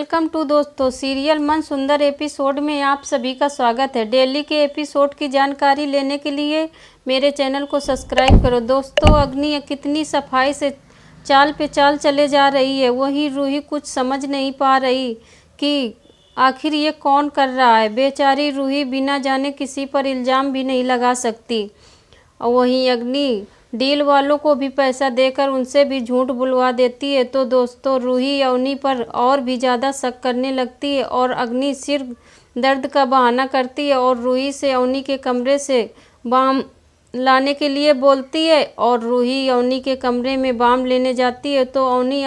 Welcome to दोस्तों serial मन सुंदर एपिसोड में आप सभी का स्वागत है डेली के एपिसोड की जानकारी लेने के लिए मेरे चैनल को सब्सक्राइब करो दोस्तों अग्नि कितनी सफाई से चाल पे चाल चले जा रही है वही रूही कुछ समझ नहीं पा रही कि आखिर ये कौन कर रहा है बेचारी रूही बिना जाने किसी पर इल्ज़ाम भी नहीं लगा सकती और वहीं अग्नि डील वालों को भी पैसा देकर उनसे भी झूठ बुलवा देती है तो दोस्तों रूही यवनी पर और भी ज़्यादा शक करने लगती है और अग्नि सिर दर्द का बहाना करती है और रूही से यवनी के कमरे से बाम लाने के लिए बोलती है और रूही यौनी के कमरे में बाम लेने जाती है तो अवनी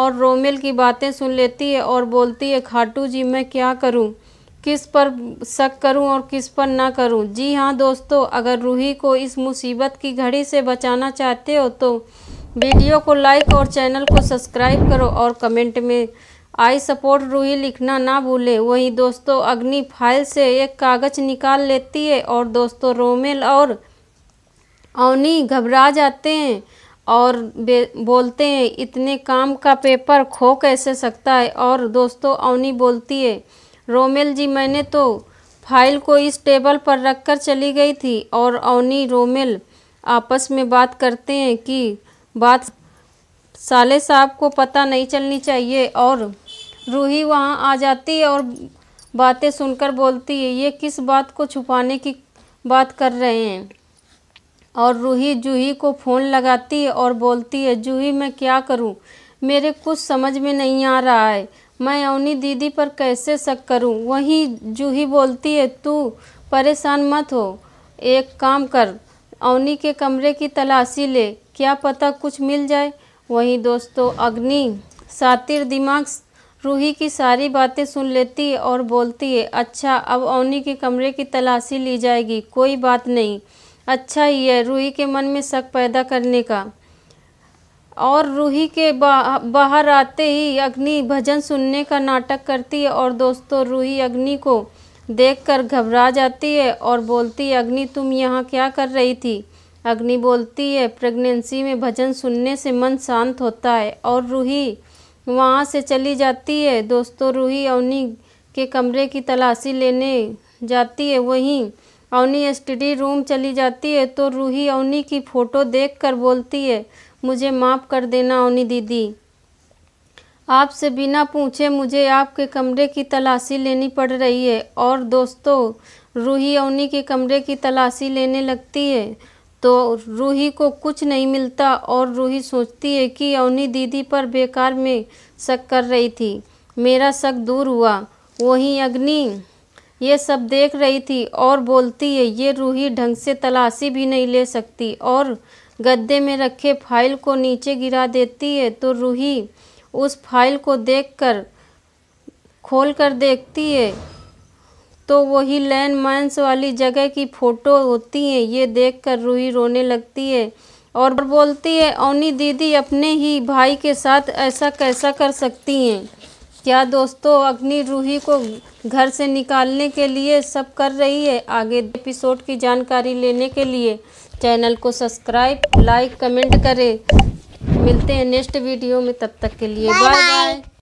और रोमिल की बातें सुन लेती है और बोलती है खाटू जी मैं क्या करूँ किस पर शक करूं और किस पर ना करूं जी हाँ दोस्तों अगर रूही को इस मुसीबत की घड़ी से बचाना चाहते हो तो वीडियो को लाइक और चैनल को सब्सक्राइब करो और कमेंट में आई सपोर्ट रूही लिखना ना भूले वहीं दोस्तों अग्नि फाइल से एक कागज निकाल लेती है और दोस्तों रोमेल और अवनी घबरा जाते हैं और बोलते हैं इतने काम का पेपर खो कैसे सकता है और दोस्तों अवनी बोलती है रोमेल जी मैंने तो फाइल को इस टेबल पर रखकर चली गई थी और अवनी रोमेल आपस में बात करते हैं कि बात साले साहब को पता नहीं चलनी चाहिए और रूही वहाँ आ जाती है और बातें सुनकर बोलती है ये किस बात को छुपाने की बात कर रहे हैं और रूही जूही को फ़ोन लगाती है और बोलती है जूही मैं क्या करूँ मेरे कुछ समझ में नहीं आ रहा है मैं अवनी दीदी पर कैसे शक करूं? वही जूही बोलती है तू परेशान मत हो एक काम कर अवनी के कमरे की तलाशी ले क्या पता कुछ मिल जाए वहीं दोस्तों अग्नि सातिर दिमाग रूही की सारी बातें सुन लेती है और बोलती है अच्छा अब अवनी के कमरे की तलाशी ली जाएगी कोई बात नहीं अच्छा ही है रूही के मन में शक पैदा करने का और रूही के बा, बाहर आते ही अग्नि भजन सुनने का नाटक करती है और दोस्तों रूही अग्नि को देखकर घबरा जाती है और बोलती है अग्नि तुम यहाँ क्या कर रही थी अग्नि बोलती है प्रेगनेंसी में भजन सुनने से मन शांत होता है और रूही वहाँ से चली जाती है दोस्तों रूही अवनी के कमरे की तलाशी लेने जाती है वहीं अवनी स्टडी रूम चली जाती है तो रूही अवनी की फ़ोटो देखकर बोलती है मुझे माफ़ कर देना अवनी दीदी आपसे बिना पूछे मुझे आपके कमरे की तलाशी लेनी पड़ रही है और दोस्तों रूही अवनी के कमरे की तलाशी लेने लगती है तो रूही को कुछ नहीं मिलता और रूही सोचती है कि अवनी दीदी पर बेकार में शक कर रही थी मेरा शक दूर हुआ वहीं अग्नि ये सब देख रही थी और बोलती है ये रूही ढंग से तलाशी भी नहीं ले सकती और गद्दे में रखे फाइल को नीचे गिरा देती है तो रूही उस फाइल को देखकर खोल कर देखती है तो वही लैंड माइंस वाली जगह की फ़ोटो होती है ये देखकर रूही रोने लगती है और बोलती है ओनी दीदी अपने ही भाई के साथ ऐसा कैसा कर सकती हैं क्या दोस्तों अग्नि रूही को घर से निकालने के लिए सब कर रही है आगे एपिसोड की जानकारी लेने के लिए चैनल को सब्सक्राइब लाइक कमेंट करें मिलते हैं नेक्स्ट वीडियो में तब तक के लिए बाय बाय